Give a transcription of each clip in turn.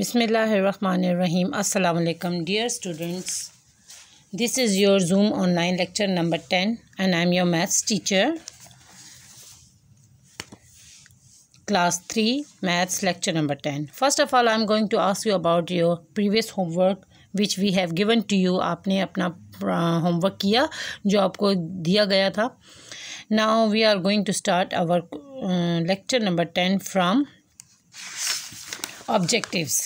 Bismillahirrahmanirrahim. Assalamu alaikum dear students. This is your Zoom online lecture number 10 and I am your maths teacher. Class 3 maths lecture number 10. First of all I am going to ask you about your previous homework which we have given to you. आपने अपना homework किया जो आपको दिया गया था. Now we are going to start our lecture number 10 from objectives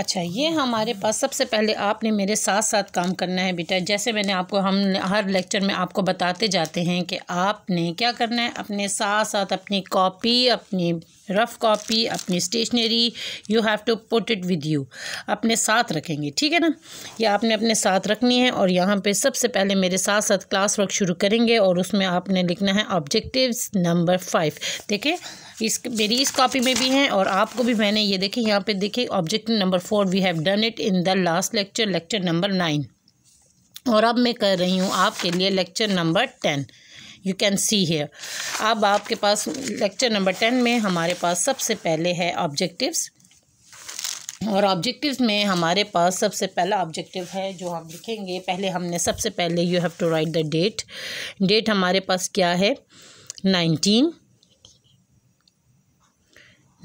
अच्छा ये हमारे पास सबसे पहले आपने मेरे साथ साथ काम करना है बेटा जैसे मैंने आपको हम हर लेक्चर में आपको बताते जाते हैं कि आपने क्या करना है अपने साथ साथ अपनी कॉपी अपनी रफ़ कॉपी अपनी stationery you have to put it with you अपने साथ रखेंगे ठीक है ना ये आपने अपने साथ रखनी है और यहाँ पे सबसे पहले मेरे साथ साथ क्लास वर्क शुरू करेंगे और उसमें आपने लिखना है ऑब्जेक्टिव्स नंबर फाइव देखें इस मेरी इस कॉपी में भी हैं और आपको भी मैंने ये देखें यहाँ पे देखे objective number four we have done it in the last lecture lecture number nine और अब मैं कर रही हूँ आपके लिए lecture number ten you can see here अब आपके पास लेक्चर नंबर टेन में हमारे पास सबसे पहले है ऑब्जेक्टिव्स और ऑब्जेक्टिव्स में हमारे पास सबसे पहला ऑब्जेक्टिव है जो हम लिखेंगे पहले हमने सबसे पहले you have to write the date date हमारे पास क्या है nineteen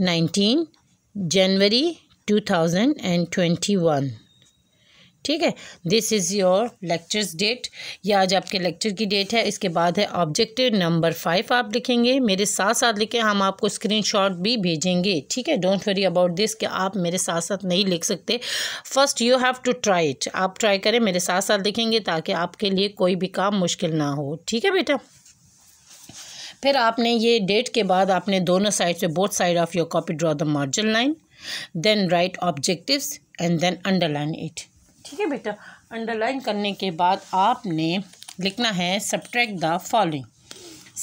nineteen January two thousand and twenty one ठीक है this is your lectures date ये आज आपके लेक्चर की डेट है इसके बाद है ऑब्जेक्टिव नंबर फाइव आप लिखेंगे मेरे साथ साथ लिखें हम आपको स्क्रीनशॉट भी भेजेंगे ठीक है डोंट वरी अबाउट दिस कि आप मेरे साथ साथ नहीं लिख सकते first you have to try it आप ट्राई करें मेरे साथ साथ लिखेंगे ताकि आपके लिए कोई भी काम मुश्किल ना हो ठीक है बेटा फिर आपने ये डेट के बाद आपने दोनों साइड से both side of your copy draw the margin line then write objective and then underline it ठीक है बेटा अंडरलाइन करने के बाद आपने लिखना है subtract the following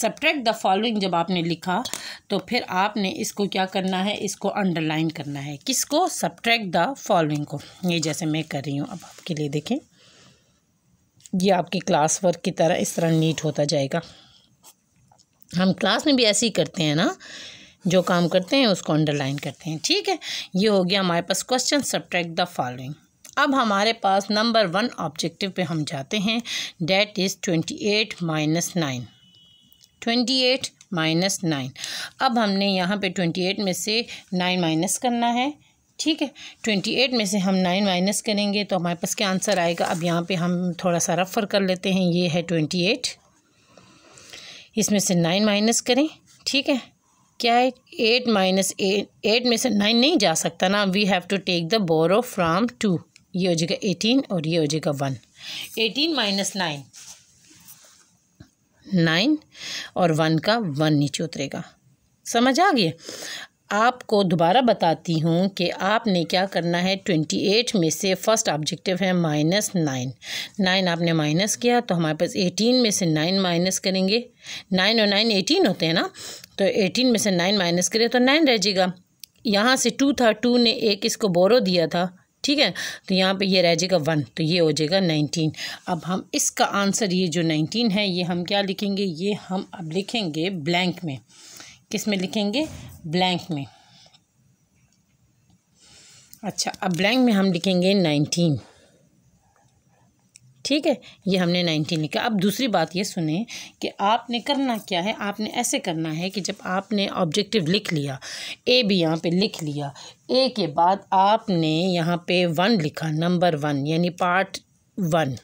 subtract the following जब आपने लिखा तो फिर आपने इसको क्या करना है इसको अंडरलाइन करना है किसको सब्ट्रैक द फॉलोइंग को ये जैसे मैं कर रही हूँ अब आपके लिए देखें ये आपकी क्लास वर्क की तरह इस तरह नीट होता जाएगा हम क्लास में भी ऐसे ही करते हैं ना जो काम करते हैं उसको अंडरलाइन करते हैं ठीक है ये हो गया हमारे पास क्वेश्चन सब्ट्रैक्ट द फॉलोइंग अब हमारे पास नंबर वन ऑब्जेक्टिव पे हम जाते हैं date is twenty eight minus nine twenty eight minus nine अब हमने यहाँ पे ट्वेंटी एट में से नाइन माइनस करना है ठीक है ट्वेंटी एट में से हम नाइन माइनस करेंगे तो हमारे पास क्या आंसर आएगा अब यहाँ पे हम थोड़ा सा रफर कर लेते हैं ये है ट्वेंटी एट इसमें से नाइन माइनस करें ठीक है क्या है एट माइनस एट एट में से नाइन नहीं जा सकता ना we have to take the borrow from two ये हो जाएगा एटीन और ये हो जाएगा one eighteen minus nine nine और वन का वन नीचे उतरेगा समझ आ गया आपको दोबारा बताती हूँ कि आपने क्या करना है ट्वेंटी एट में से फर्स्ट ऑब्जेक्टिव है माइनस नाइन नाइन आपने माइनस किया तो हमारे पास एटीन में से नाइन माइनस करेंगे नाइन और नाइन एटीन होते हैं ना तो एटीन में से नाइन माइनस करें तो नाइन रह जाएगा यहाँ से टू था टू ने एक इसको बोरो दिया था ठीक है तो यहाँ पे ये रह जाएगा वन तो ये हो जाएगा नाइनटीन अब हम इसका आंसर ये जो नाइनटीन है ये हम क्या लिखेंगे ये हम अब लिखेंगे ब्लैंक में किस में लिखेंगे ब्लैंक में अच्छा अब ब्लैंक में हम लिखेंगे नाइनटीन ठीक है ये हमने नाइन्टीन लिखा अब दूसरी बात ये सुने कि आपने करना क्या है आपने ऐसे करना है कि जब आपने ऑब्जेक्टिव लिख लिया ए भी यहाँ पे लिख लिया ए के बाद आपने यहाँ पे वन लिखा नंबर वन यानी पार्ट वन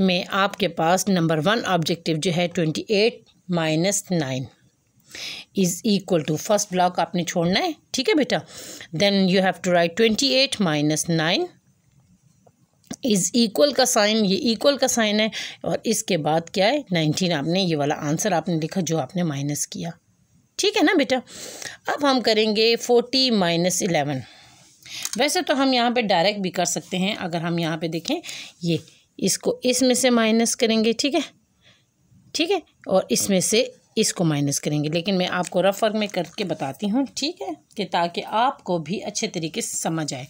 में आपके पास नंबर वन ऑब्जेक्टिव जो है twenty eight minus nine is equal to first block आपने छोड़ना है ठीक है बेटा then you have to write twenty eight minus nine is equal का साइन ये इक्वल का साइन है और इसके बाद क्या है नाइनटीन आपने ये वाला आंसर आपने लिखा जो आपने माइनस किया ठीक है ना बेटा अब हम करेंगे फोर्टी माइनस इलेवन वैसे तो हम यहाँ पे डायरेक्ट भी कर सकते हैं अगर हम यहाँ पे देखें ये इसको इसमें से माइनस करेंगे ठीक है ठीक है और इसमें से इसको माइनस करेंगे लेकिन मैं आपको रफ वर्क में करके बताती हूँ ठीक है कि ताकि आपको भी अच्छे तरीके से समझ आए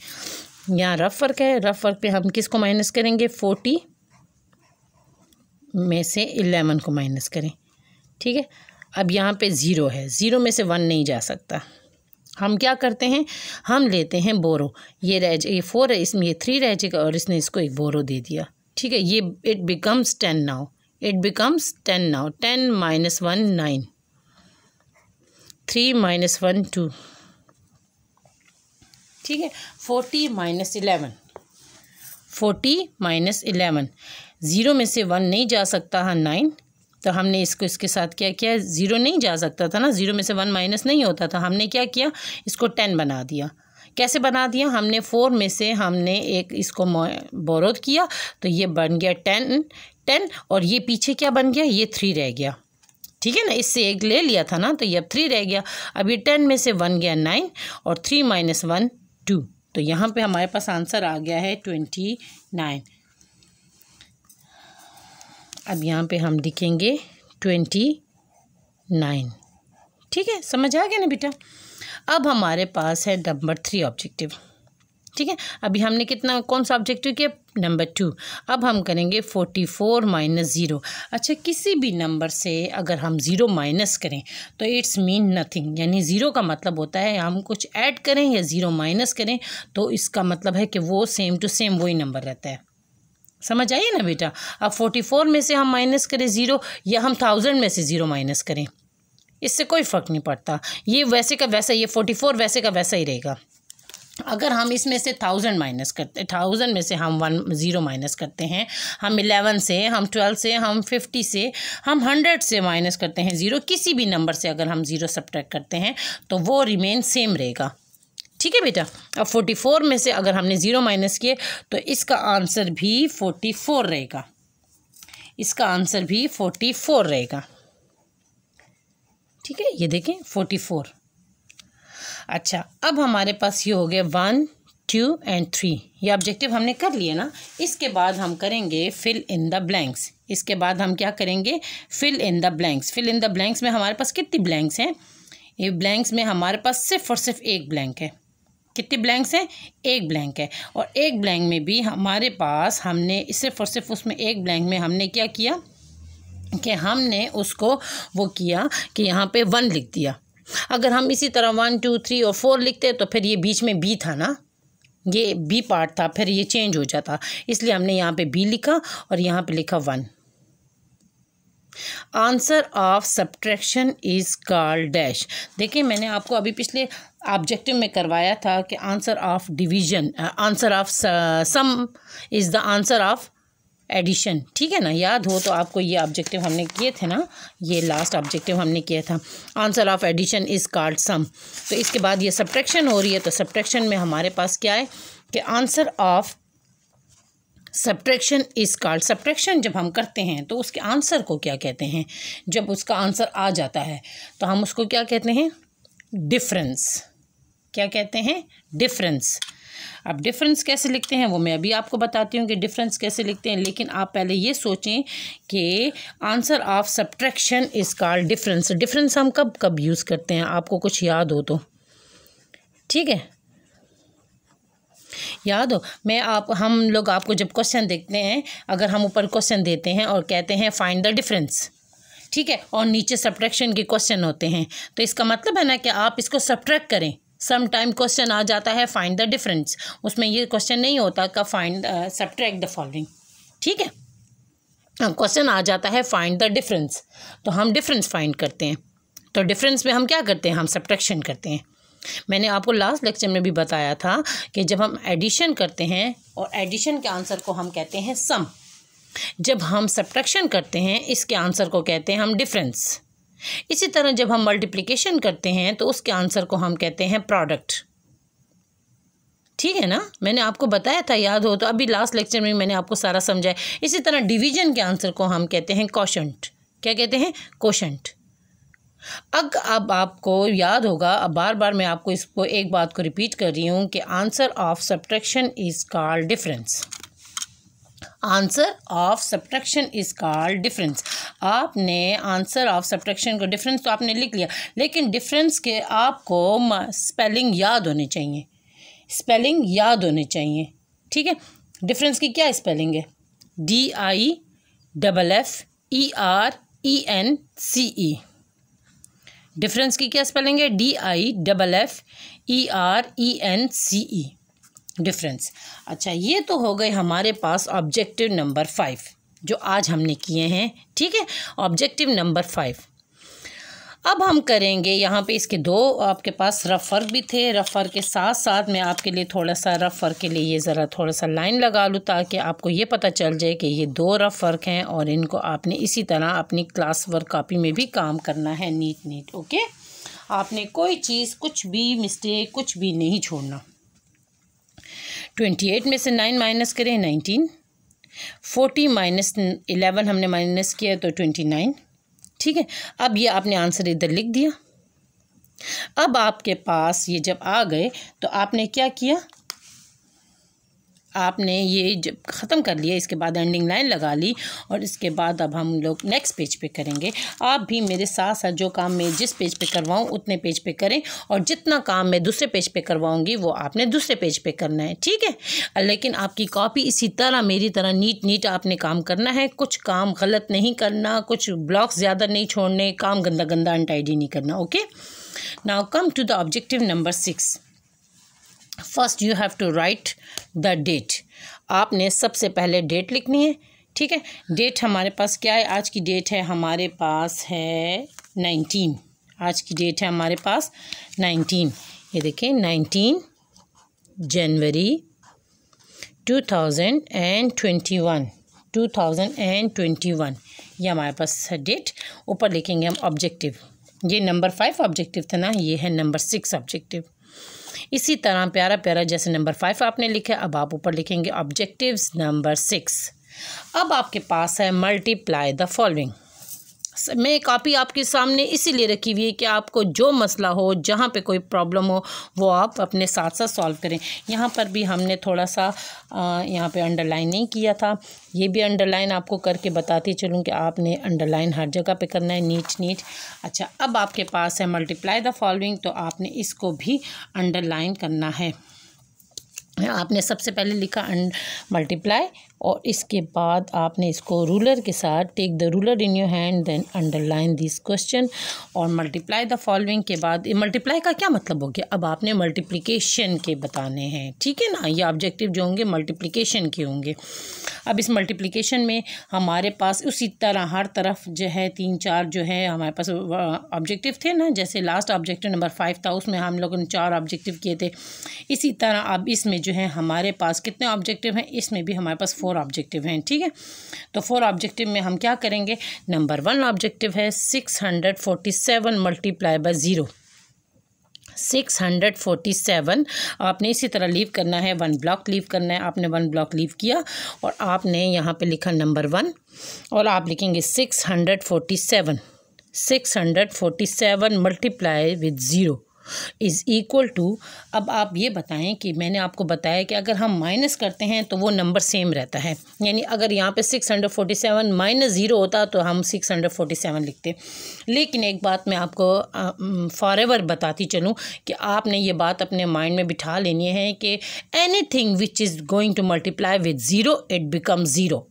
यहाँ रफ़ वर्क है रफ़ वर्क पे हम किसको माइनस करेंगे फोर्टी में से एलेवन को माइनस करें ठीक है अब यहाँ पे ज़ीरो है ज़ीरो में से वन नहीं जा सकता हम क्या करते हैं हम लेते हैं बोरो ये रह ये फोर है इसमें ये थ्री रह जाएगा और इसने इसको एक बोरो दे दिया ठीक है ये it becomes ten now it becomes ten now ten minus one nine three minus one two ठीक है forty minus eleven forty minus eleven zero में से वन नहीं जा सकता है हाँ, नाइन तो हमने इसको इसके साथ क्या किया ज़ीरो नहीं जा सकता था ना ज़ीरो में से वन माइनस नहीं होता था हमने क्या किया इसको टेन बना दिया कैसे बना दिया हमने फोर में से हमने एक इसको बोरोद किया तो ये बन गया टेन टेन और ये पीछे क्या बन गया ये थ्री रह गया ठीक है ना इससे एक ले लिया था ना तो ये अब थ्री रह गया अब ये टेन में से वन गया नाइन और थ्री माइनस वन टू तो यहाँ पे हमारे पास आंसर आ गया है ट्वेंटी नाइन अब यहाँ पे हम लिखेंगे ट्वेंटी नाइन ठीक है समझ आ गया ना बेटा अब हमारे पास है नंबर थ्री ऑब्जेक्टिव ठीक है अभी हमने कितना कौन सा ऑब्जेक्टिव किया नंबर टू अब हम करेंगे फोर्टी फोर माइनस ज़ीरो अच्छा किसी भी नंबर से अगर हम ज़ीरो माइनस करें तो इट्स मीन नथिंग यानी ज़ीरो का मतलब होता है हम कुछ ऐड करें या ज़ीरो माइनस करें तो इसका मतलब है कि वो सेम टू सेम वही नंबर रहता है समझ आइए ना बेटा अब फोर्टी फोर में से हम माइनस करें ज़ीरो या हम थाउजेंड में से ज़ीरो माइनस करें इससे कोई फ़र्क नहीं पड़ता ये वैसे का वैसा ये फोर्टी फोर वैसे का वैसा ही रहेगा अगर हम इसमें से थाउजेंड माइनस करते थाउजेंड में से हम वन ज़ीरो माइनस करते हैं हम इलेवन से हम ट्वेल्व से हम फिफ्टी से हम हंड्रेड से माइनस करते हैं ज़ीरो किसी भी नंबर से अगर हम ज़ीरो सब्ट्रैक करते हैं तो वो रिमेन सेम रहेगा ठीक है बेटा अब फोर्टी फोर में से अगर हमने ज़ीरो माइनस किए तो इसका आंसर भी फोर्टी फोर रहेगा इसका आंसर भी फोर्टी फोर रहेगा ठीक है ये देखें फोर्टी फोर अच्छा अब हमारे पास ये हो गया वन टू एंड थ्री ये ऑब्जेक्टिव हमने कर लिए ना इसके बाद हम करेंगे फिल इन द ब्लैंक्स इसके बाद हम क्या करेंगे fill in the blanks fill in the blanks में हमारे पास कितनी ब्लैंक्स हैं ये ब्लैंक्स में हमारे पास सिर्फ और सिर्फ एक ब्लैंक है कितने ब्लैंक्स हैं एक ब्लैंक है और एक ब्लैंक में भी हमारे पास हमने सिर्फ और सिर्फ उसमें एक ब्लैंक में हमने क्या किया कि हमने उसको वो किया कि यहाँ पे वन लिख दिया अगर हम इसी तरह वन टू थ्री और फोर लिखते तो फिर ये बीच में बी था ना ये बी पार्ट था फिर ये चेंज हो जाता इसलिए हमने यहाँ पे बी लिखा और यहाँ पे लिखा one answer of subtraction is called dash देखिए मैंने आपको अभी पिछले ऑब्जेक्टिव में करवाया था कि answer of division answer of sum is the answer of addition ठीक है ना याद हो तो आपको ये ऑब्जेक्टिव हमने किए थे ना ये लास्ट ऑब्जेक्टिव हमने किया था answer of addition is called sum तो इसके बाद ये सब्ट्रैक्शन हो रही है तो सब्ट्रैक्शन में हमारे पास क्या है कि answer of subtraction is called subtraction जब हम करते हैं तो उसके आंसर को क्या कहते हैं जब उसका आंसर आ जाता है तो हम उसको क्या कहते हैं डिफरेंस क्या कहते हैं डिफरेंस अब डिफरेंस कैसे लिखते हैं वो मैं अभी आपको बताती हूँ कि डिफरेंस कैसे लिखते हैं लेकिन आप पहले ये सोचें कि answer of subtraction is call difference difference हम कब कब यूज़ करते हैं आपको कुछ याद हो तो ठीक है याद हो मैं आप हम लोग आपको जब क्वेश्चन देखते हैं अगर हम ऊपर क्वेश्चन देते हैं और कहते हैं फाइंड द डिफरेंस ठीक है और नीचे सब्ट्रैक्शन के क्वेश्चन होते हैं तो इसका मतलब है ना कि आप इसको सब्ट्रैक्ट करें सम टाइम क्वेश्चन आ जाता है फाइंड द डिफरेंस उसमें ये क्वेश्चन नहीं होता का फाइंड सब्ट्रैक्ट द फॉलोइंग ठीक है क्वेश्चन हाँ, आ जाता है फाइंड द डिफरेंस तो हम डिफरेंस फाइंड करते हैं तो डिफरेंस में हम क्या करते हैं हम सब्ट्रैक्शन करते हैं मैंने आपको लास्ट लेक्चर में भी बताया था कि जब हम एडिशन करते हैं और एडिशन के आंसर को हम कहते हैं सम जब हम सब्ट्रैक्शन करते हैं इसके आंसर को कहते हैं हम डिफरेंस इसी तरह जब हम मल्टीप्लिकेशन करते हैं तो उसके आंसर को हम कहते हैं प्रोडक्ट ठीक है ना मैंने आपको बताया था याद हो तो अभी लास्ट लेक्चर में मैंने आपको सारा समझाया इसी तरह डिवीजन के आंसर को हम कहते हैं कौशंट क्या कहते हैं कौशंट अग अब आपको याद होगा अब बार बार मैं आपको इसको एक बात को रिपीट कर रही हूँ कि answer of subtraction is called difference answer of subtraction is called difference आपने आंसर ऑफ सब्ट्रैक्शन को डिफरेंस तो आपने लिख लिया लेकिन डिफरेंस के आपको स्पेलिंग याद होने चाहिए स्पेलिंग याद होने चाहिए ठीक है डिफरेंस की क्या स्पेलिंग है D I double F E R E N C E difference की क्या स्पेलिंग है D I double F E R E N C E difference अच्छा ये तो हो गए हमारे पास ऑब्जेक्टिव नंबर फाइव जो आज हमने किए हैं ठीक है ऑब्जेक्टिव नंबर फाइव अब हम करेंगे यहाँ पे इसके दो आपके पास रफ़र भी थे रफ़र के साथ साथ मैं आपके लिए थोड़ा सा रफ़ के लिए ये ज़रा थोड़ा सा लाइन लगा लूँ ताकि आपको ये पता चल जाए कि ये दो रफ़ फ़र्क हैं और इनको आपने इसी तरह अपनी क्लास वर्क कापी में भी काम करना है नीट नीट ओके आपने कोई चीज़ कुछ भी मिस्टेक कुछ भी नहीं छोड़ना ट्वेंटी एट में से नाइन माइनस करें नाइनटीन फोर्टी माइनस इलेवन हमने माइनस किया तो ट्वेंटी नाइन ठीक है अब ये आपने आंसर इधर लिख दिया अब आपके पास ये जब आ गए तो आपने क्या किया आपने ये जब ख़त्म कर लिया इसके बाद एंडिंग लाइन लगा ली और इसके बाद अब हम लोग नेक्स्ट पेज पे करेंगे आप भी मेरे साथ साथ जो काम मैं जिस पेज पे करवाऊँ उतने पेज पे करें और जितना काम मैं दूसरे पेज पे करवाऊँगी वो आपने दूसरे पेज पे करना है ठीक है लेकिन आपकी कॉपी इसी तरह मेरी तरह नीट नीट आपने काम करना है कुछ काम गलत नहीं करना कुछ ब्लॉक्स ज़्यादा नहीं छोड़ने काम गंदा गंदा अनटाइडी नहीं करना okay now come to the objective number six first you have to write the date आपने सबसे पहले डेट लिखनी है ठीक है डेट हमारे पास क्या है आज की डेट है हमारे पास है नाइनटीन आज की डेट है हमारे पास नाइनटीन ये देखिए nineteen January two thousand and twenty one two thousand and twenty one ये हमारे पास है डेट ऊपर लिखेंगे हम ऑब्जेक्टिव ये नंबर फाइव ऑब्जेक्टिव था ना ये है नंबर सिक्स ऑब्जेक्टिव इसी तरह प्यारा प्यारा जैसे नंबर फाइव आपने लिखा अब आप ऊपर लिखेंगे ऑब्जेक्टिव्स नंबर सिक्स अब आपके पास है मल्टीप्लाई द फॉलोइंग मैं कापी आपके सामने इसीलिए रखी हुई है कि आपको जो मसला हो जहाँ पे कोई प्रॉब्लम हो वो आप अपने साथ साथ सॉल्व करें यहाँ पर भी हमने थोड़ा सा यहाँ पे अंडरलाइन नहीं किया था ये भी अंडरलाइन आपको करके बताती चलूँ कि आपने अंडरलाइन हर जगह पे करना है नीच नीच अच्छा अब आपके पास है मल्टीप्लाई द फॉलोइंग तो आपने इसको भी अंडरलाइन करना है आपने सबसे पहले लिखा मल्टीप्लाई और इसके बाद आपने इसको रूलर के साथ take the ruler in your hand then underline this question और मल्टीप्लाई द फॉलोइंग के बाद मल्टीप्लाई का क्या मतलब हो गया अब आपने मल्टीप्लिकेशन के बताने हैं ठीक है ना ये ऑब्जेक्टिव जो होंगे मल्टीप्लिकेशन के होंगे अब इस मल्टीप्लिकेशन में हमारे पास उसी तरह हर तरफ जो है तीन चार जो है हमारे पास ऑब्जेक्टिव थे ना जैसे लास्ट ऑब्जेक्टिव नंबर फाइव था उसमें हम लोगों ने चार ऑब्जेक्टिव किए थे इसी तरह अब इसमें जो है हमारे पास कितने ऑब्जेक्टिव हैं इसमें भी हमारे पास फोर ऑब्जेक्टिव हैं ठीक है तो फोर ऑब्जेक्टिव में हम क्या करेंगे नंबर वन ऑब्जेक्टिव है six hundred forty seven multiply by zero six hundred forty seven आपने इसी तरह लीव करना है वन ब्लॉक लीव करना है आपने वन ब्लॉक लीव किया और आपने यहाँ पे लिखा नंबर वन और आप लिखेंगे six hundred forty seven six hundred forty seven multiply with zero is equal to अब आप ये बताएं कि मैंने आपको बताया कि अगर हम माइनस करते हैं तो वो नंबर सेम रहता है यानी अगर यहाँ पे six hundred forty seven minus zero होता तो हम सिक्स हंड्रेड फोर्टी सेवन लिखते लेकिन एक बात मैं आपको फॉर एवर बताती चलूँ कि आपने ये बात अपने माइंड में बिठा लेनी है कि anything which is going to multiply with zero it become zero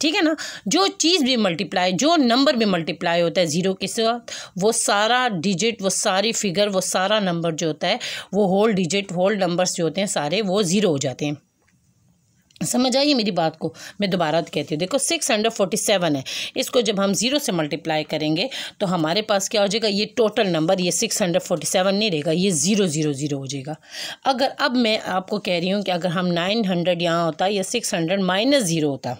ठीक है ना जो चीज़ भी मल्टीप्लाई जो नंबर भी मल्टीप्लाई होता है ज़ीरो के साथ वो सारा डिजिट वो सारी फिगर वो सारा नंबर जो होता है वो होल डिजिट होल नंबर्स जो होते हैं सारे वो ज़ीरो हो जाते हैं समझ आइए मेरी बात को मैं दोबारा तो कहती हूँ देखो सिक्स हंड्रेड फोर्टी सेवन है इसको जब हम ज़ीरो से मल्टीप्लाई करेंगे तो हमारे पास क्या हो जाएगा ये टोटल नंबर ये सिक्स हंड्रेड फोर्टी सेवन नहीं रहेगा ये ज़ीरो ज़ीरो ज़ीरो हो जाएगा अगर अब मैं आपको कह रही हूँ कि अगर हम नाइन हंड्रेड यहाँ होता या सिक्स हंड्रेड माइनस ज़ीरो होता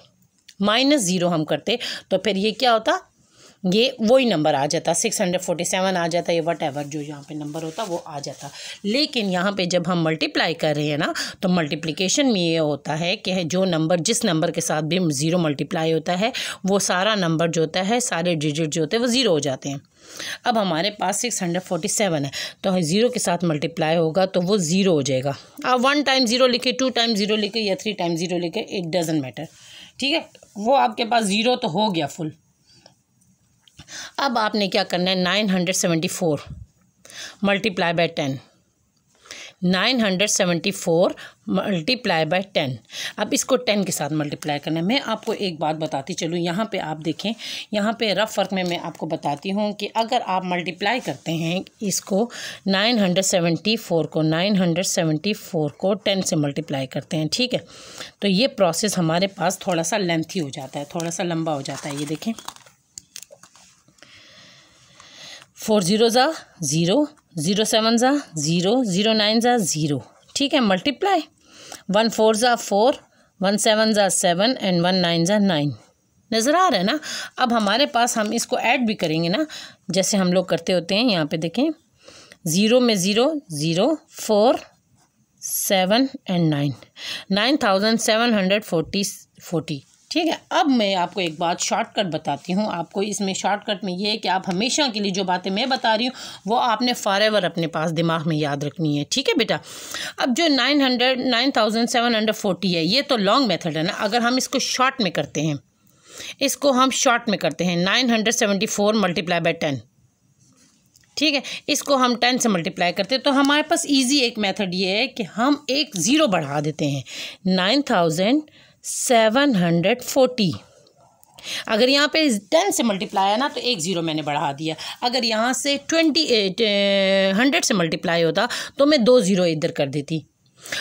माइनस ज़ीरो हम करते तो फिर ये क्या होता ये वही नंबर आ जाता सिक्स हंड्रेड फोर्टी सेवन आ जाता ये वट एवर जो यहाँ पे नंबर होता वो आ जाता लेकिन यहाँ पे जब हम मल्टीप्लाई कर रहे हैं ना तो मल्टीप्लिकेशन में ये होता है कि जो नंबर जिस नंबर के साथ भी ज़ीरो मल्टीप्लाई होता है वो सारा नंबर जो होता है सारे डिजिट जो होते हैं वो ज़ीरो हो जाते हैं अब हमारे पास सिक्स हंड्रेड फोर्टी सेवन है तो ज़ीरो हाँ, के साथ मल्टीप्लाई होगा तो वो ज़ीरो हो जाएगा आप वन टाइम ज़ीरो लिखे टू टाइम ज़ीरो लिखे या थ्री टाइम ज़ीरो लिखे इट डजेंट मैटर ठीक है वो आपके पास ज़ीरो तो हो गया फुल अब आपने क्या करना है nine hundred seventy four multiply by ten nine hundred seventy four multiply by ten अब इसको टेन के साथ मल्टीप्लाई करना मैं आपको एक बात बताती चलूँ यहाँ पे आप देखें यहाँ पे रफ वर्क में मैं आपको बताती हूँ कि अगर आप मल्टीप्लाई करते हैं इसको नाइन हंड्रेड सेवेंटी फोर को नाइन हंड्रेड सेवेंटी फोर को टेन से मल्टीप्लाई करते हैं ठीक है तो ये प्रोसेस हमारे पास थोड़ा सा लेंथी हो जाता है थोड़ा सा लंबा हो जाता है ये देखें फोर ज़ीरो ज़ा ज़ीरो ज़ीरो सेवन ज़ा ज़ीरो ज़ीरो नाइन ज़ा ज़ीरो ठीक है मल्टीप्लाई वन फोर ज़ा फोर वन सेवन ज़ा सेवन एंड वन नाइन ज़ा नाइन नज़र आ रहा है ना अब हमारे पास हम इसको ऐड भी करेंगे ना जैसे हम लोग करते होते हैं यहाँ पे देखें ज़ीरो में zero zero four seven and nine nine thousand seven hundred forty forty ठीक है अब मैं आपको एक बात शॉर्टकट बताती हूँ आपको इसमें शॉर्टकट में ये है कि आप हमेशा के लिए जो बातें मैं बता रही हूँ वो आपने फ़ॉर एवर अपने पास दिमाग में याद रखनी है ठीक है बेटा अब जो nine hundred nine thousand seven hundred forty है ये तो लॉन्ग मेथड है ना अगर हम इसको शॉर्ट में करते हैं इसको हम शॉर्ट में करते हैं nine hundred seventy four multiply by ten ठीक है इसको हम टेन से मल्टीप्लाई करते हैं तो हमारे पास ईजी एक मैथड ये है कि हम एक ज़ीरो बढ़ा देते हैं nine thousand seven hundred forty अगर यहाँ पे टेन से मल्टीप्लाई है ना तो एक ज़ीरो मैंने बढ़ा दिया अगर यहाँ से ट्वेंटी एट हंड्रेड से मल्टीप्लाई होता तो मैं दो ज़ीरो इधर कर देती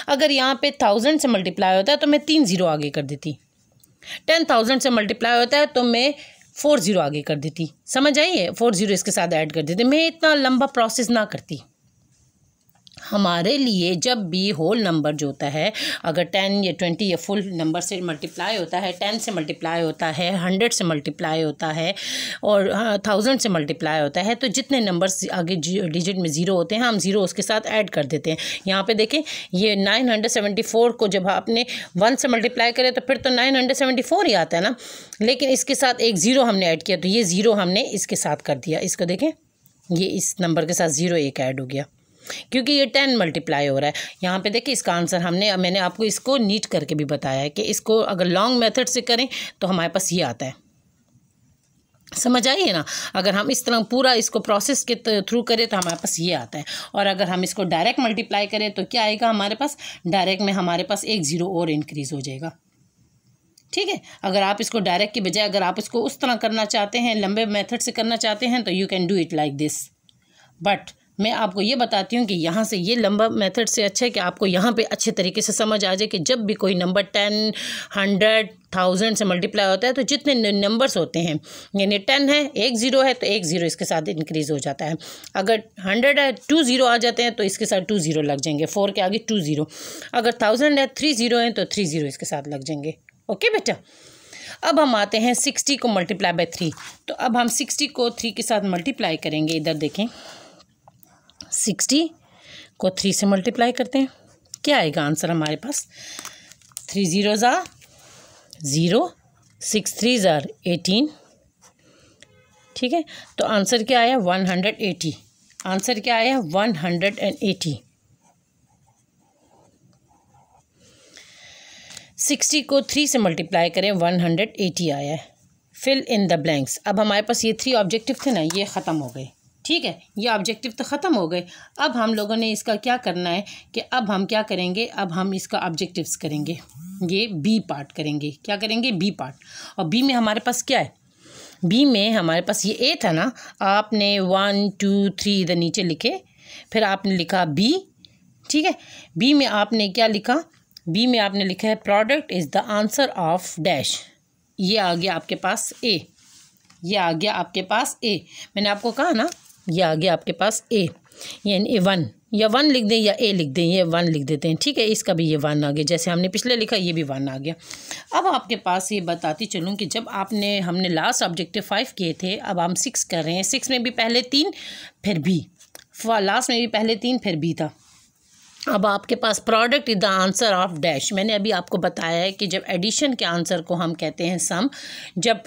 अगर यहाँ पे थाउजेंड से मल्टीप्लाई होता है तो मैं तीन ज़ीरो आगे कर देती टेन थाउजेंड से मल्टीप्लाई होता है तो मैं फोर ज़ीरो आगे कर देती समझ आइए फोर ज़ीरो इसके साथ ऐड कर देती मैं इतना लंबा प्रोसेस ना करती हमारे लिए जब भी होल नंबर जो होता है अगर टेन या ट्वेंटी या फुल नंबर से मल्टीप्लाई होता है टेन से मल्टीप्लाई होता है हंड्रेड से मल्टीप्लाई होता है और थाउजेंड हाँ, से मल्टीप्लाई होता है तो जितने नंबर आगे डिजिट में ज़ीरो होते हैं हम ज़ीरो उसके साथ ऐड कर देते हैं यहाँ पे देखें ये नाइन हंड्रेड सेवेंटी फोर को जब आपने वन से मल्टीप्लाई करें तो फिर तो नाइन हंड्रेड सेवेंटी फोर ही आता है ना लेकिन इसके साथ एक ज़ीरो हमने ऐड किया तो ये ज़ीरो हमने इसके साथ कर दिया इसको देखें ये इस नंबर के साथ ज़ीरो एक ऐड हो गया क्योंकि ये टेन मल्टीप्लाई हो रहा है यहाँ पे देखिए इसका आंसर हमने मैंने आपको इसको नीट करके भी बताया है कि इसको अगर लॉन्ग मेथड से करें तो हमारे पास ये आता है समझ आइए ना अगर हम इस तरह पूरा इसको प्रोसेस के थ्रू करें तो हमारे पास ये आता है और अगर हम इसको डायरेक्ट मल्टीप्लाई करें तो क्या आएगा हमारे पास डायरेक्ट में हमारे पास एक ज़ीरो और इंक्रीज़ हो जाएगा ठीक है अगर आप इसको डायरेक्ट की बजाय अगर आप इसको उस तरह करना चाहते हैं लंबे मेथड से करना चाहते हैं तो you can do it like this but मैं आपको ये बताती हूँ कि यहाँ से ये लंबा मेथड से अच्छा है कि आपको यहाँ पे अच्छे तरीके से समझ आ जाए कि जब भी कोई नंबर टेन हंड्रेड थाउजेंड से मल्टीप्लाई होता है तो जितने नंबर्स होते हैं यानी टेन है एक ज़ीरो है तो एक ज़ीरो इसके साथ इंक्रीज़ हो जाता है अगर हंड्रेड है टू ज़ीरो आ जाते हैं तो इसके साथ टू ज़ीरो लग जाएंगे फोर के आगे टू ज़ीरो अगर थाउजेंड है थ्री ज़ीरो है तो थ्री ज़ीरो इसके साथ लग जाएंगे ओके बेटा अब हम आते हैं सिक्सटी को मल्टीप्लाई बाय थ्री तो अब हम सिक्सटी को थ्री के साथ मल्टीप्लाई करेंगे इधर देखें सिक्सटी को थ्री से मल्टीप्लाई करते हैं क्या आएगा आंसर हमारे पास थ्री ज़ीरो ज़ा ज़ीरो सिक्स थ्री ज़ार एटीन ठीक है तो आंसर क्या आया वन हंड्रेड एटी आंसर क्या आया one hundred and eighty sixty को थ्री से मल्टीप्लाई करें वन हंड्रेड एटी आया है फिल इन द ब्लैंक्स अब हमारे पास ये थ्री ऑब्जेक्टिव थे ना ये ख़त्म हो गए ठीक है ये ऑब्जेक्टिव तो ख़त्म हो गए अब हम लोगों ने इसका क्या करना है कि अब हम क्या करेंगे अब हम इसका ऑब्जेक्टिव्स करेंगे ये बी पार्ट करेंगे क्या करेंगे बी पार्ट और बी में हमारे पास क्या है बी में हमारे पास ये ए था ना आपने वन टू थ्री इधर नीचे लिखे फिर आपने लिखा बी ठीक है बी में आपने क्या लिखा बी में आपने लिखा है product is the answer of dash ये आ गया आपके पास ए ये आ गया आपके पास ए मैंने आपको कहा ना ये आ गया आपके पास ए यानी ए वन या वन लिख दें या ए लिख दें ये वन लिख देते हैं ठीक है इसका भी ये वन आ गया जैसे हमने पिछले लिखा ये भी वन आ गया अब आपके पास ये बताती चलूँ कि जब आपने हमने लास्ट ऑब्जेक्टिव फाइव किए थे अब हम सिक्स कर रहे हैं सिक्स में भी पहले तीन फिर भी लास्ट में भी पहले तीन फिर भी था अब आपके पास product is the answer of dash मैंने अभी आपको बताया है कि जब एडिशन के आंसर को हम कहते हैं सम जब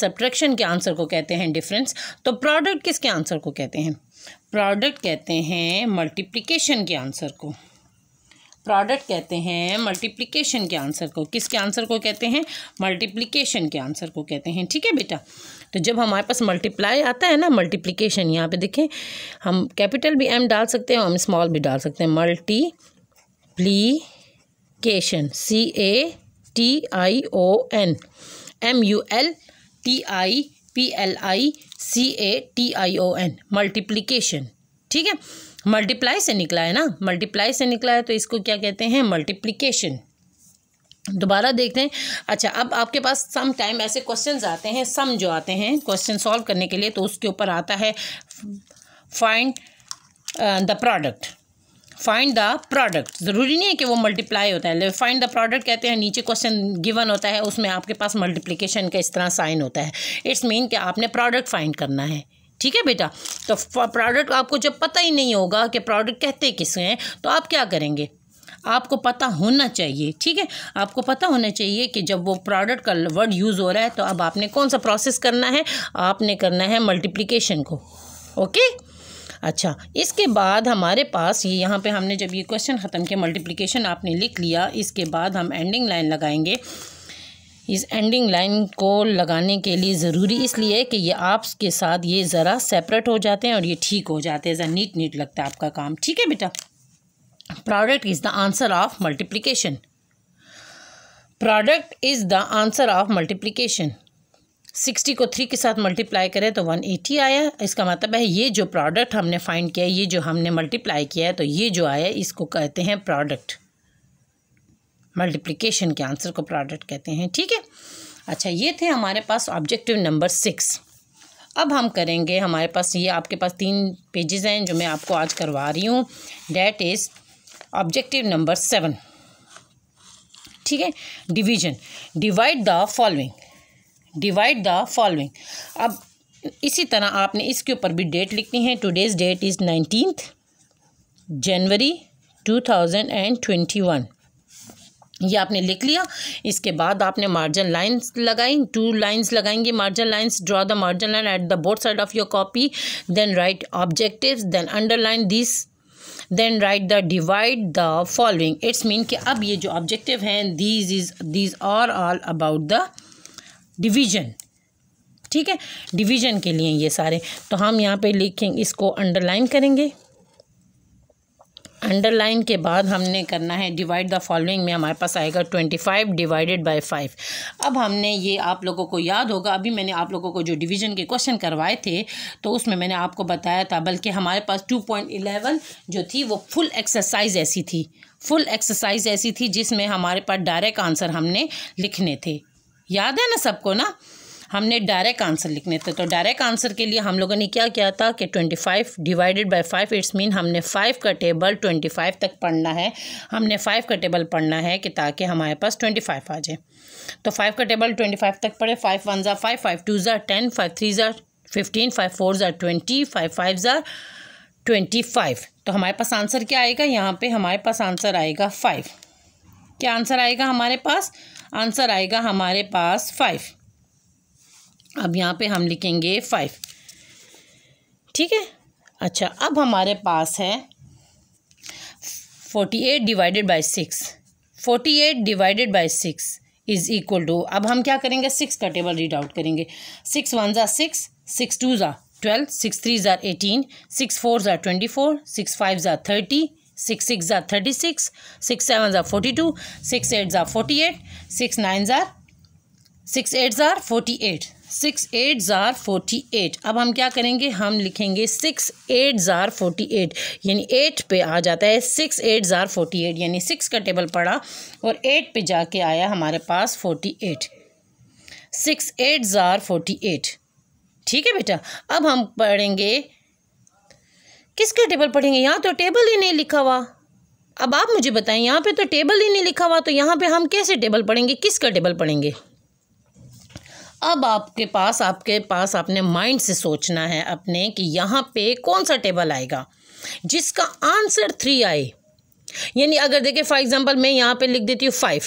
सब्ट्रैक्शन के आंसर को कहते हैं डिफरेंस तो प्रोडक्ट किसके आंसर को कहते हैं प्रोडक्ट कहते हैं मल्टीप्लिकेशन के आंसर को प्रोडक्ट कहते हैं मल्टीप्लिकेशन के आंसर को किसके आंसर को कहते हैं मल्टीप्लिकेशन के आंसर को कहते हैं ठीक है बेटा तो जब हमारे पास मल्टीप्लाई आता है ना मल्टीप्लीकेशन यहाँ पे देखें हम कैपिटल भी एम डाल सकते हैं और हम स्मॉल भी डाल सकते हैं multiplication C A T I O N M U L T I P L I C A T I O N multiplication ठीक है मल्टीप्लाई से निकला है ना मल्टीप्लाई से निकला है तो इसको क्या कहते हैं मल्टीप्लीकेशन दोबारा देखते हैं अच्छा अब आपके पास सम टाइम ऐसे क्वेश्चंस आते हैं सम जो आते हैं क्वेश्चन सॉल्व करने के लिए तो उसके ऊपर आता है find the product find the product ज़रूरी नहीं है कि वो मल्टीप्लाई होता है फाइंड द प्रोडक्ट कहते हैं नीचे क्वेश्चन गिवन होता है उसमें आपके पास मल्टीप्लीकेशन का इस तरह साइन होता है इट्स मीन कि आपने प्रोडक्ट फाइंड करना है ठीक है बेटा तो प्रोडक्ट आपको जब पता ही नहीं होगा कि प्रोडक्ट कहते किस हैं तो आप क्या करेंगे आपको पता होना चाहिए ठीक है आपको पता होना चाहिए कि जब वो प्रोडक्ट का वर्ड यूज़ हो रहा है तो अब आपने कौन सा प्रोसेस करना है आपने करना है मल्टीप्लिकेशन को ओके अच्छा इसके बाद हमारे पास ये यहाँ पे हमने जब ये क्वेश्चन ख़त्म किया मल्टीप्लिकेशन आपने लिख लिया इसके बाद हम एंडिंग लाइन लगाएंगे इस एंडिंग लाइन को लगाने के लिए ज़रूरी इसलिए कि ये आपके साथ ये ज़रा सेपरेट हो जाते हैं और ये ठीक हो जाते हैं ज़रा नीट नीट लगता है आपका काम ठीक है बेटा product is the answer of multiplication product is the answer of multiplication sixty को थ्री के साथ मल्टीप्लाई करें तो वन एटी आया इसका मतलब है ये जो प्रोडक्ट हमने फाइंड किया है ये जो हमने मल्टीप्लाई किया है तो ये जो आया इसको कहते हैं प्रोडक्ट मल्टीप्लीकेशन के आंसर को प्रोडक्ट कहते हैं ठीक है अच्छा ये थे हमारे पास ऑब्जेक्टिव नंबर सिक्स अब हम करेंगे हमारे पास ये आपके पास तीन पेजेस हैं जो मैं आपको आज करवा रही हूँ that is objective number seven ठीक है division divide the following divide the following अब इसी तरह आपने इसके ऊपर भी डेट लिखनी है today's date is nineteen January two thousand and twenty one ये आपने लिख लिया इसके बाद आपने मार्जिन लाइंस लगाई टू लाइंस लगाएंगे margin lines draw the margin line at the board side of your copy then write objectives then underline this then write the divide the following it's mean कि अब ये जो objective हैं these is these are all about the division ठीक है division के लिए ये सारे तो हम यहाँ पे लिखेंगे इसको अंडरलाइन करेंगे अंडरलाइन के बाद हमने करना है डिवाइड द फॉलोइंग में हमारे पास आएगा twenty five divided by five अब हमने ये आप लोगों को याद होगा अभी मैंने आप लोगों को जो डिवीजन के क्वेश्चन करवाए थे तो उसमें मैंने आपको बताया था बल्कि हमारे पास टू पॉइंट इलेवन जो थी वो फुल एक्सरसाइज ऐसी थी फुल एक्सरसाइज ऐसी थी जिसमें हमारे पास डायरेक्ट आंसर हमने लिखने थे याद है ना सबको ना हमने डायरेक्ट आंसर लिखने थे तो डायरेक्ट आंसर के लिए हम लोगों ने क्या किया था कि twenty five divided by five it's mean हमने फाइव का टेबल ट्वेंटी फाइव तक पढ़ना है हमने फाइव का टेबल पढ़ना है कि ताकि हमारे पास ट्वेंटी फाइव आ जाए तो फाइव का टेबल ट्वेंटी फाइव तक पढ़े फाइव वन ज़ार फाइव फाइव टू ज़ार टेन फाइव थ्री ज़ार फिफ्टीन फाइव फोर ज़ार ट्वेंटी फाइव फाइव ज़ार ट्वेंटी फाइव तो हमारे पास आंसर क्या आएगा यहाँ पे हमारे पास आंसर आएगा फाइव क्या आंसर आएगा हमारे पास आंसर आएगा हमारे पास फाइव अब यहाँ पे हम लिखेंगे फाइव ठीक है अच्छा अब हमारे पास है forty eight divided by six forty eight divided by six is equal to अब हम क्या करेंगे सिक्स का टेबल रीड आउट करेंगे सिक्स वन ज़ा सिक्स सिक्स टू ज़ा ट्वेल्व सिक्स थ्री ज़ार एटीन सिक्स फोर ज़ार ट्वेंटी फोर सिक्स फाइव ज़ार थर्टी सिक्स सिक्स ज़ार थर्टी सिक्स सिक्स सेवन ज़ार फोर्टी टू सिक्स एट ज़ार फोर्टी एट सिक्स नाइन ज़ार सिक्स एट ज़ार फोर्टी एट सिक्स एट ज़ार forty eight अब हम क्या करेंगे हम लिखेंगे सिक्स एट ज़ार फोर्टी एट यानी एट पे आ जाता है सिक्स एट ज़ार फोर्टी एट यानी सिक्स का टेबल पड़ा और एट पे जाके आया हमारे पास फोर्टी एट सिक्स एट ज़ार फोर्टी एट ठीक है बेटा अब हम पढ़ेंगे किसका टेबल पढ़ेंगे यहाँ तो टेबल ही नहीं लिखा हुआ अब आप मुझे बताएं यहाँ पे तो टेबल ही नहीं लिखा हुआ तो यहाँ पे हम कैसे टेबल पढ़ेंगे किसका टेबल पढ़ेंगे अब आपके पास आपके पास आपने माइंड से सोचना है अपने कि यहाँ पे कौन सा टेबल आएगा जिसका आंसर थ्री आए यानी अगर देखें फॉर एग्जांपल मैं यहाँ पे लिख देती हूँ फाइव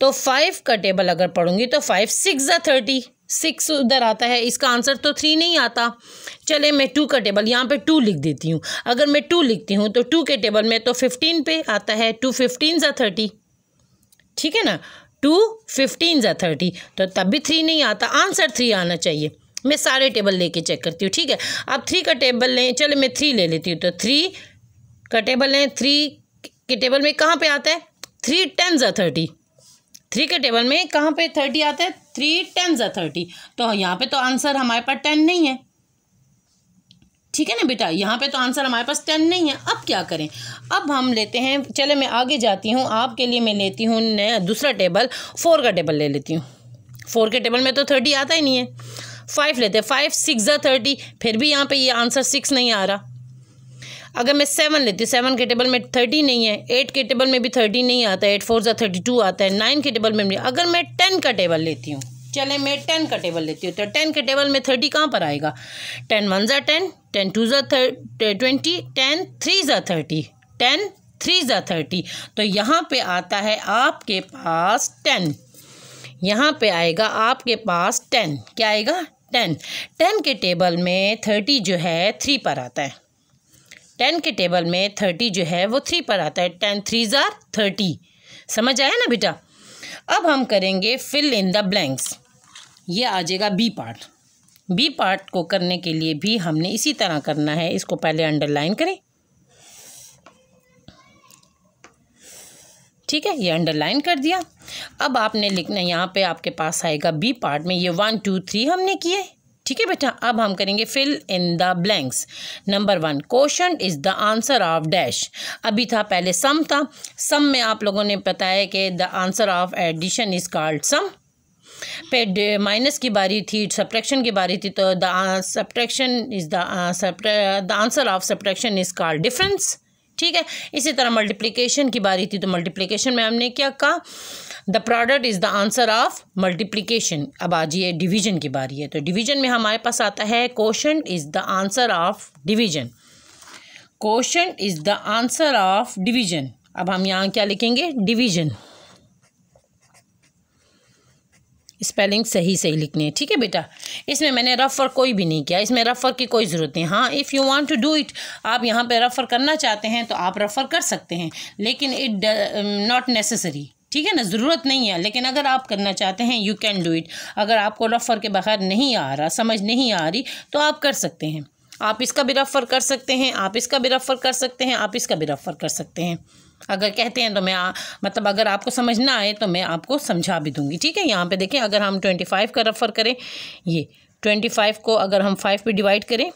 तो फाइव का टेबल अगर पढ़ूंगी तो फाइव सिक्स या थर्टी सिक्स उधर आता है इसका आंसर तो थ्री नहीं आता चले मैं टू का टेबल यहाँ पे टू लिख देती हूँ अगर मैं टू लिखती हूँ तो टू के टेबल में तो फिफ्टीन पे आता है टू फिफ्टीन या थर्टी ठीक है ना टू फिफ्टीन ज़ा थर्टी तो तब भी थ्री नहीं आता आंसर थ्री आना चाहिए मैं सारे टेबल लेके चेक करती हूँ ठीक है अब थ्री का टेबल लें चलो मैं थ्री ले लेती हूँ तो थ्री का टेबल लें थ्री के टेबल में कहाँ पे आता है थ्री टेन ज़ा थर्टी थ्री के टेबल में कहाँ पे थर्टी आता है थ्री टेन ज़ा थर्टी तो यहाँ पे तो आंसर हमारे पास टेन नहीं है ठीक है ना बेटा यहाँ पे तो आंसर हमारे पास टेन नहीं है अब क्या करें अब हम लेते हैं चले मैं आगे जाती हूँ आपके लिए मैं लेती हूँ नया दूसरा टेबल फोर का टेबल ले लेती हूँ फोर के टेबल में तो थर्टी आता ही नहीं है फाइव लेते हैं फाइव सिक्स या थर्टी फिर भी यहाँ पे ये आंसर सिक्स नहीं आ रहा अगर मैं सेवन लेती हूँ सेवन के टेबल में थर्टी नहीं है एट के टेबल में भी थर्टी नहीं आता है एट फोर ज़ा थर्टी टू आता है नाइन के टेबल में भी अगर मैं टेन का टेबल लेती हूँ चले मैं टेन का टेबल लेती हूँ तो टेन के टेबल में थर्टी कहाँ पर आएगा टेन वन ज़ा टेन टेन टू ज़ा ट्वेंटी टेन थ्री ज़ा थर्टी टेन थ्री ज़ा थर्टी तो यहाँ पे आता है आपके पास टेन यहाँ पे आएगा आपके पास टेन क्या आएगा टेन टेन के टेबल में थर्टी जो है थ्री पर आता है टेन के टेबल में थर्टी जो है वो थ्री पर आता है टेन थ्री ज़ार थर्टी समझ आया ना बेटा अब हम करेंगे फिल इन द ब्लैंक्स ये आ जाएगा बी पार्ट बी पार्ट को करने के लिए भी हमने इसी तरह करना है इसको पहले अंडरलाइन करें ठीक है ये अंडरलाइन कर दिया अब आपने लिखना यहाँ पे आपके पास आएगा बी पार्ट में ये वन टू थ्री हमने किए ठीक है बेटा अब हम करेंगे fill in the blanks number one question is the answer of dash अभी था पहले सम था सम में आप लोगों ने बताया कि the answer of addition is called sum फिर माइनस की बारी थी सब्ट्रैक्शन की बारी थी तो the is the answer of subtraction is called difference ठीक है इसी तरह मल्टीप्लिकेशन की बारी थी तो मल्टीप्लिकेशन में हमने क्या कहा the product is the answer of multiplication अब आज ये डिवीजन की बारी है तो डिवीजन में हमारे पास आता है question is the answer of division question is the answer of division अब हम यहाँ क्या लिखेंगे डिवीजन स्पेलिंग सही सही लिखनी है ठीक है बेटा इसमें मैंने रफ़र कोई भी नहीं किया इसमें रफ़र की कोई ज़रूरत नहीं हाँ if you want to do it आप यहाँ पे रफ़र करना चाहते हैं तो आप रफ़र कर सकते हैं लेकिन इट नॉट नेसेसरी ठीक है ना ज़रूरत नहीं है लेकिन अगर आप करना चाहते हैं यू कैन डू इट अगर आपको रफ़र के बगैर नहीं आ रहा समझ नहीं आ रही तो आप कर सकते हैं आप इसका भी रफ़र कर सकते हैं आप इसका भी रफ़र कर सकते हैं आप इसका भी रफ़र कर सकते हैं अगर कहते हैं तो मैं आ, मतलब अगर आपको समझ ना आए तो मैं आपको समझा भी दूंगी ठीक है यहाँ पे देखें अगर हम ट्वेंटी फाइव का रेफ़र करें ये ट्वेंटी फाइव को अगर हम फाइव पे डिवाइड करें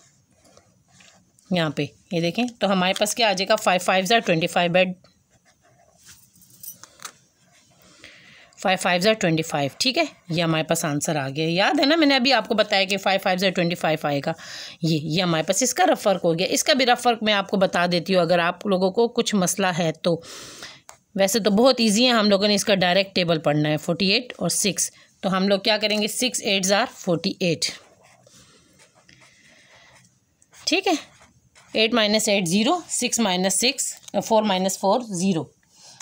यहाँ पे ये देखें तो हमारे पास क्या आ जाएगा फाइव फाइव ज़ार twenty five by five five जार ट्वेंटी फाइव ठीक है ये हमारे पास आंसर आ गया याद है ना मैंने अभी आपको बताया कि फाइव फाइव जार ट्वेंटी फाइव आएगा ये ये हमारे पास इसका रफ फर्क हो गया इसका भी रफ फर्क मैं आपको बता देती हूँ अगर आप लोगों को कुछ मसला है तो वैसे तो बहुत ईजी है हम लोगों ने इसका डायरेक्ट टेबल पढ़ना है फोर्टी एट और सिक्स तो हम लोग क्या करेंगे सिक्स एट ज़ार फोर्टी एट ठीक है eight minus eight zero six minus six four minus four zero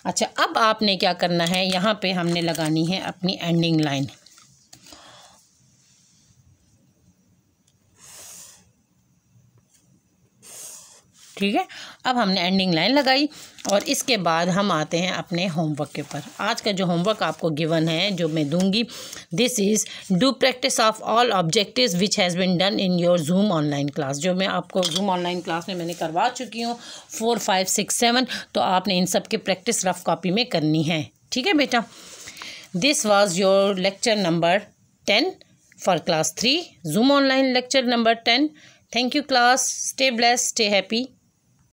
अच्छा अब आपने क्या करना है यहाँ पे हमने लगानी है अपनी एंडिंग लाइन ठीक है अब हमने एंडिंग लाइन लगाई और इसके बाद हम आते हैं अपने होमवर्क के ऊपर आज का जो होमवर्क आपको गिवन है जो मैं दूंगी this is do practice of all objectives which has been done in your Zoom online class जो मैं आपको जूम ऑनलाइन क्लास में मैंने करवा चुकी हूँ फोर फाइव सिक्स सेवन तो आपने इन सब के प्रैक्टिस रफ कॉपी में करनी है ठीक है बेटा this was your lecture number ten for class three Zoom online lecture number ten thank you class stay bless stay happy